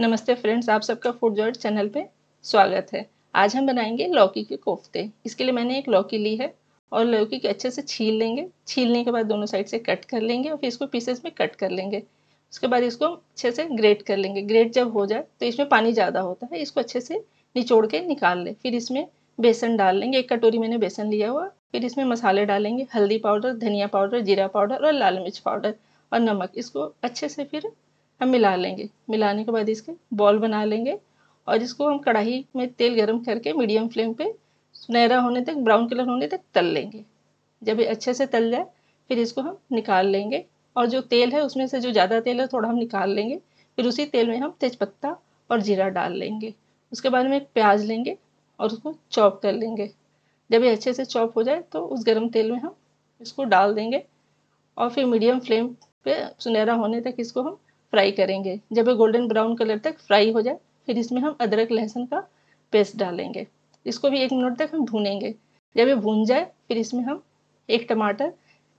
नमस्ते फ्रेंड्स आप सबका फूड जॉइट चैनल पे स्वागत है आज हम बनाएंगे लौकी के कोफ्ते इसके लिए मैंने एक लौकी ली है और लौकी के अच्छे से छील लेंगे छीलने के बाद दोनों साइड से कट कर लेंगे और फिर इसको पीसेस में कट कर लेंगे उसके बाद इसको अच्छे से ग्रेट कर लेंगे ग्रेट जब हो जाए तो इसमें पानी ज़्यादा होता है इसको अच्छे से निचोड़ के निकाल लें फिर इसमें बेसन डाल लेंगे एक कटोरी मैंने बेसन लिया हुआ फिर इसमें मसाले डालेंगे हल्दी पाउडर धनिया पाउडर जीरा पाउडर और लाल मिर्च पाउडर और नमक इसको अच्छे से फिर हम मिला लेंगे मिलाने के बाद इसके बॉल बना लेंगे और इसको हम कढ़ाई में तेल गर्म करके मीडियम फ्लेम पे सुनहरा होने तक ब्राउन कलर होने तक तल लेंगे जब ये अच्छे से तल जाए फिर इसको हम निकाल लेंगे और जो तेल है उसमें से जो ज़्यादा तेल है थोड़ा हम निकाल लेंगे फिर उसी तेल में हम तेज़पत्ता और जीरा डाल लेंगे उसके बाद में एक प्याज लेंगे और उसको चॉप कर लेंगे जब ये अच्छे से चॉप हो जाए तो उस गर्म तेल में हम इसको डाल देंगे और फिर मीडियम फ्लेम पे सुनहरा होने तक इसको हम फ्राई करेंगे जब ये गोल्डन ब्राउन कलर तक फ्राई हो जाए फिर इसमें हम अदरक लहसुन का पेस्ट डालेंगे इसको भी एक मिनट तक हम भूनेंगे जब ये भून जाए फिर इसमें हम एक टमाटर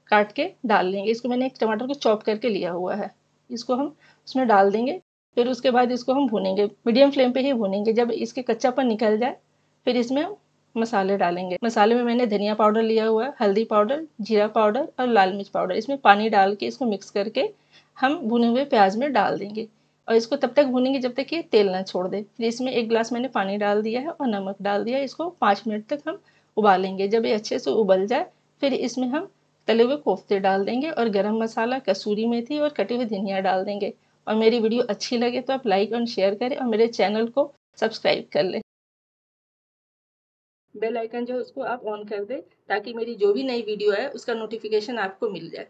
काट के डाल लेंगे इसको मैंने एक टमाटर को चॉप करके लिया हुआ है इसको हम उसमें डाल देंगे फिर उसके बाद इसको हम भूनेंगे मीडियम फ्लेम पे ही भूनेंगे जब इसके कच्चापन निकल जाए फिर इसमें हम मसाले डालेंगे मसाले में मैंने धनिया पाउडर लिया हुआ है हल्दी पाउडर जीरा पाउडर और लाल मिर्च पाउडर इसमें पानी डाल के इसको मिक्स करके हम भुने हुए प्याज में डाल देंगे और इसको तब तक भूनेंगे जब तक ये तेल ना छोड़ दे इसमें एक गिलास मैंने पानी डाल दिया है और नमक डाल दिया है इसको पाँच मिनट तक हम उबालेंगे जब ये अच्छे से उबल जाए फिर इसमें हम तले हुए कोफ्ते डाल देंगे और गरम मसाला कसूरी मेथी और कटे हुए धनिया डाल देंगे और मेरी वीडियो अच्छी लगे तो आप लाइक और शेयर करें और मेरे चैनल को सब्सक्राइब कर लें बेल आइकन जो है उसको आप ऑन कर दें ताकि मेरी जो भी नई वीडियो है उसका नोटिफिकेशन आपको मिल जाए